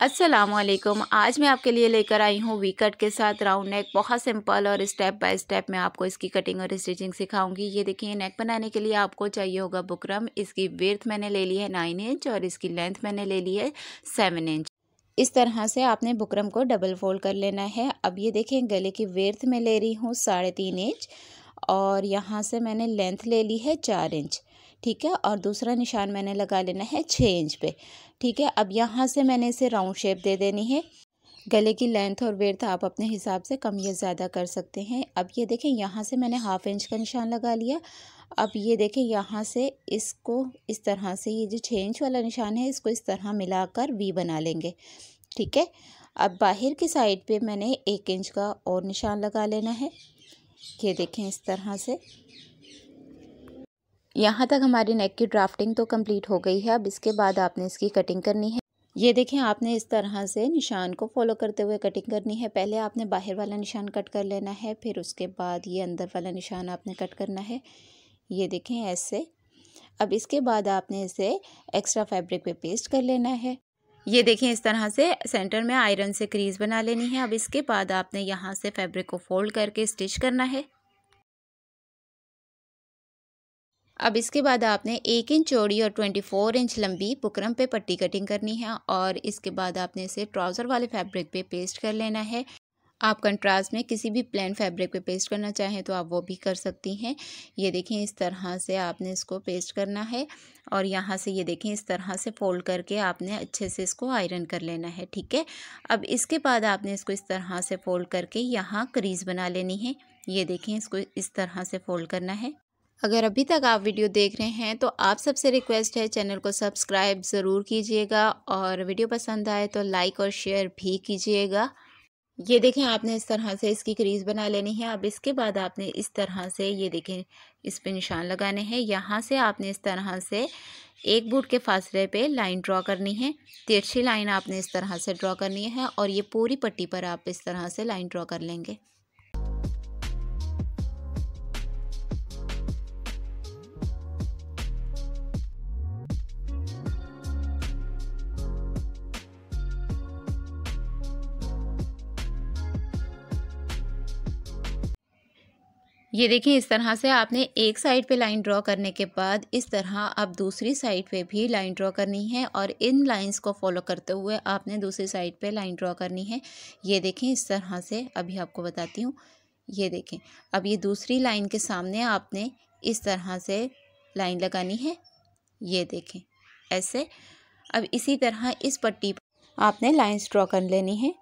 असलम आज मैं आपके लिए लेकर आई हूँ वी कट के साथ राउंड नेक बहुत सिंपल और स्टेप बाय स्टेप मैं आपको इसकी कटिंग और स्टिचिंग सिखाऊंगी ये देखिए नेक बनाने के लिए आपको चाहिए होगा बुकरम इसकी वर्थ मैंने ले ली है नाइन इंच और इसकी लेंथ मैंने ले ली है सेवन इंच इस तरह से आपने बुकरम को डबल फोल्ड कर लेना है अब ये देखें गले की वर्थ में ले रही हूँ साढ़े तीन इंच और यहाँ से मैंने लेंथ ले ली है चार इंच ठीक है और दूसरा निशान मैंने लगा लेना है छः इंच पे ठीक है अब यहाँ से मैंने इसे राउंड शेप दे देनी है गले की लेंथ और वेर्थ तो आप अपने हिसाब से कम या ज़्यादा कर सकते हैं अब ये देखें यहाँ से मैंने हाफ इंच का निशान लगा लिया अब ये देखें यहाँ से इसको इस तरह से ये जो छः इंच वाला निशान है इसको इस तरह मिलाकर वी बना लेंगे ठीक है अब बाहर की साइड पे मैंने एक इंच का और निशान लगा लेना है ये देखें इस तरह से यहाँ तक हमारी नेक की ड्राफ्टिंग तो कंप्लीट हो गई है अब इसके बाद आपने इसकी कटिंग करनी है ये देखें आपने इस तरह से निशान को फॉलो करते हुए कटिंग करनी है पहले आपने बाहर वाला निशान कट कर लेना है फिर उसके बाद ये अंदर वाला निशान आपने कट करना है ये देखें ऐसे अब इसके बाद आपने इसे एक्स्ट्रा फैब्रिक पे पेस्ट कर लेना है ये देखें इस तरह से सेंटर में आयरन से क्रीज बना लेनी है अब इसके बाद आपने यहाँ से फैब्रिक को फोल्ड करके स्टिच करना है अब इसके बाद आपने एक इंच चौड़ी और ट्वेंटी फोर इंच लंबी बुकरम पे पट्टी कटिंग करनी है और इसके बाद आपने इसे ट्राउज़र वाले फैब्रिक पे पेस्ट कर लेना है आप कंट्रास्ट में किसी भी प्लेन फैब्रिक पे पेस्ट करना चाहें तो आप वो भी कर सकती हैं ये देखें इस तरह से आपने इसको पेस्ट करना है और यहाँ से ये देखें इस तरह से फोल्ड करके आपने अच्छे से इसको आयरन कर लेना है ठीक है अब इसके बाद आपने इसको इस तरह से फोल्ड करके यहाँ क्रीज बना लेनी है ये देखें इसको इस तरह से फोल्ड करना है अगर अभी तक आप वीडियो देख रहे हैं तो आप सबसे रिक्वेस्ट है चैनल को सब्सक्राइब ज़रूर कीजिएगा और वीडियो पसंद आए तो लाइक और शेयर भी कीजिएगा ये देखें आपने इस तरह से इसकी क्रीज बना लेनी है अब इसके बाद आपने इस तरह से ये देखें इस पे निशान लगाने हैं यहाँ से आपने इस तरह से एक बूट के फासले पे लाइन ड्रॉ करनी है तिरछी लाइन आपने इस तरह से ड्रॉ करनी है और ये पूरी पट्टी पर आप इस तरह से लाइन ड्रॉ कर लेंगे ये देखिए इस तरह से आपने एक साइड पे लाइन ड्रॉ करने के बाद इस तरह आप दूसरी साइड पे भी लाइन ड्रॉ करनी है और इन लाइंस को फॉलो करते हुए आपने दूसरी साइड पे लाइन ड्रॉ करनी है ये देखें इस तरह से अभी आपको बताती हूँ ये देखें अब ये दूसरी लाइन के सामने आपने इस तरह से लाइन लगानी है ये देखें ऐसे अब इसी तरह इस पट्टी आपने लाइन्स ड्रॉ कर लेनी है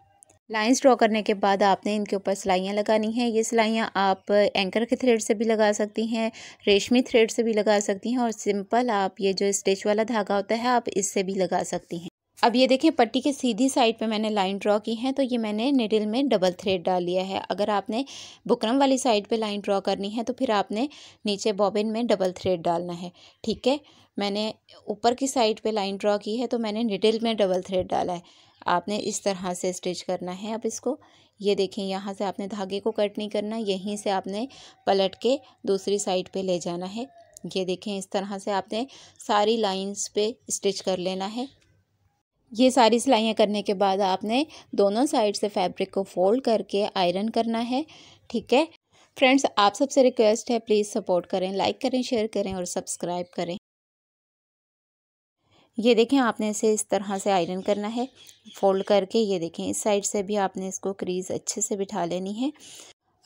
लाइंस ड्रॉ करने के बाद आपने इनके ऊपर सिलाइयाँ लगानी हैं ये सिलाइयाँ आप एंकर के थ्रेड से भी लगा सकती हैं रेशमी थ्रेड से भी लगा सकती हैं और सिंपल आप ये जो स्टिच वाला धागा होता है आप इससे भी लगा सकती हैं अब ये देखें पट्टी के सीधी साइड पे मैंने लाइन ड्रॉ की है तो ये मैंने निडिल में डबल थ्रेड डाल लिया है अगर आपने बुकरम वाली साइड पे लाइन ड्रॉ करनी है तो फिर आपने नीचे बॉबिन में डबल थ्रेड डालना है ठीक है मैंने ऊपर की साइड पे लाइन ड्रॉ की है तो मैंने निडिल में डबल थ्रेड डाला है आपने इस तरह से स्टिच करना है अब इसको ये देखें यहाँ से आपने धागे को कट नहीं करना यहीं से आपने पलट के दूसरी साइड पे ले जाना है ये देखें इस तरह से आपने सारी लाइंस पे स्टिच कर लेना है ये सारी सिलाइयाँ करने के बाद आपने दोनों साइड से फैब्रिक को फोल्ड करके आयरन करना है ठीक है फ्रेंड्स आप सबसे रिक्वेस्ट है प्लीज़ सपोर्ट करें लाइक करें शेयर करें और सब्सक्राइब करें ये देखें आपने इसे इस तरह से आयरन करना है फोल्ड करके ये देखें इस साइड से भी आपने इसको क्रीज़ अच्छे से बिठा लेनी है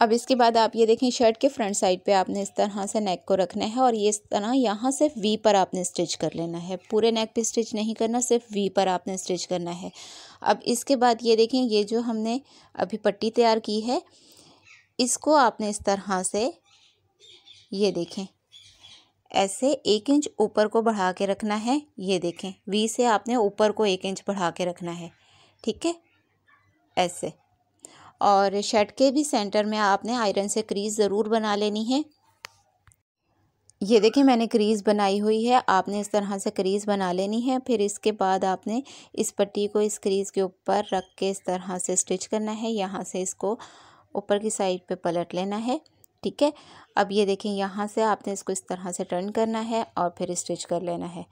अब इसके बाद आप ये देखें शर्ट के फ्रंट साइड पे आपने इस तरह से नेक को रखना है और ये इस तरह यहाँ से वी पर आपने स्टिच कर लेना है पूरे नेक पे स्टिच नहीं करना सिर्फ वी पर आपने स्टिच करना है अब इसके बाद ये देखें ये जो हमने अभी पट्टी तैयार की है इसको आपने इस तरह से ये देखें ऐसे एक इंच ऊपर को बढ़ा के रखना है ये देखें वी से आपने ऊपर को एक इंच बढ़ा के रखना है ठीक है ऐसे और शर्ट के भी सेंटर में आपने आयरन से क्रीज ज़रूर बना लेनी है ये देखिए मैंने क्रीज़ बनाई हुई है आपने इस तरह से क्रीज़ बना लेनी है फिर इसके बाद आपने इस पट्टी को इस क्रीज़ के ऊपर रख के इस तरह से स्टिच करना है यहाँ से इसको ऊपर की साइड पे पलट लेना है ठीक है अब ये देखें यहाँ से आपने इसको इस तरह से टर्न करना है और फिर स्टिच कर लेना है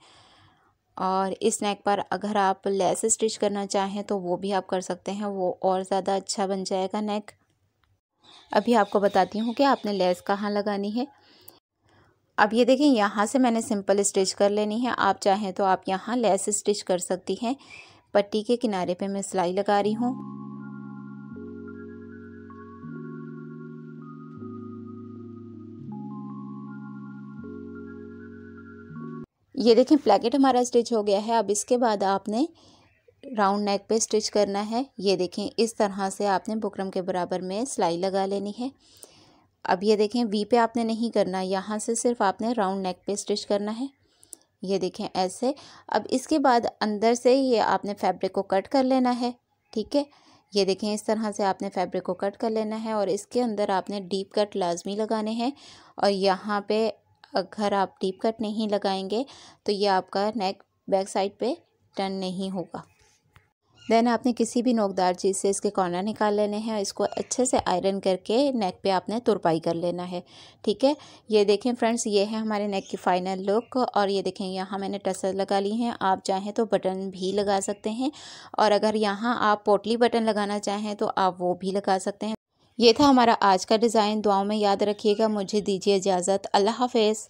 और इस नेक पर अगर आप लेस स्टिच करना चाहें तो वो भी आप कर सकते हैं वो और ज़्यादा अच्छा बन जाएगा नेक अभी आपको बताती हूँ कि आपने लेस कहाँ लगानी है अब ये देखें यहाँ से मैंने सिंपल स्टिच कर लेनी है आप चाहें तो आप यहाँ लेस स्टिच कर सकती हैं पट्टी के किनारे पे मैं सिलाई लगा रही हूँ ये देखें प्लेकेट हमारा स्टिच हो गया है अब इसके बाद आपने राउंड नेक पे स्टिच करना है ये देखें इस तरह से आपने बुकरम के बराबर में सिलाई लगा लेनी है अब ये देखें वी पे आपने नहीं करना यहाँ से सिर्फ आपने राउंड नेक पे स्टिच करना है ये देखें ऐसे अब इसके बाद अंदर से ये आपने फैब्रिक को कट कर लेना है ठीक है ये देखें इस तरह से आपने फैब्रिक को कट कर लेना है और इसके अंदर आपने डीप कट लाजमी लगाने हैं और यहाँ पे अगर आप डीप कट नहीं लगाएंगे तो ये आपका नेक बैक साइड पे टर्न नहीं होगा देन आपने किसी भी नोकदार चीज़ से इसके कॉर्नर निकाल लेने हैं इसको अच्छे से आयरन करके नेक पे आपने तुरपाई कर लेना है ठीक है ये देखें फ्रेंड्स ये है हमारे नेक की फाइनल लुक और ये देखें यहाँ मैंने टसल लगा ली हैं आप चाहें तो बटन भी लगा सकते हैं और अगर यहाँ आप पोटली बटन लगाना चाहें तो आप वो भी लगा सकते हैं ये था हमारा आज का डिज़ाइन दुआओं में याद रखिएगा मुझे दीजिए इजाज़त अल्लाह हाफिज़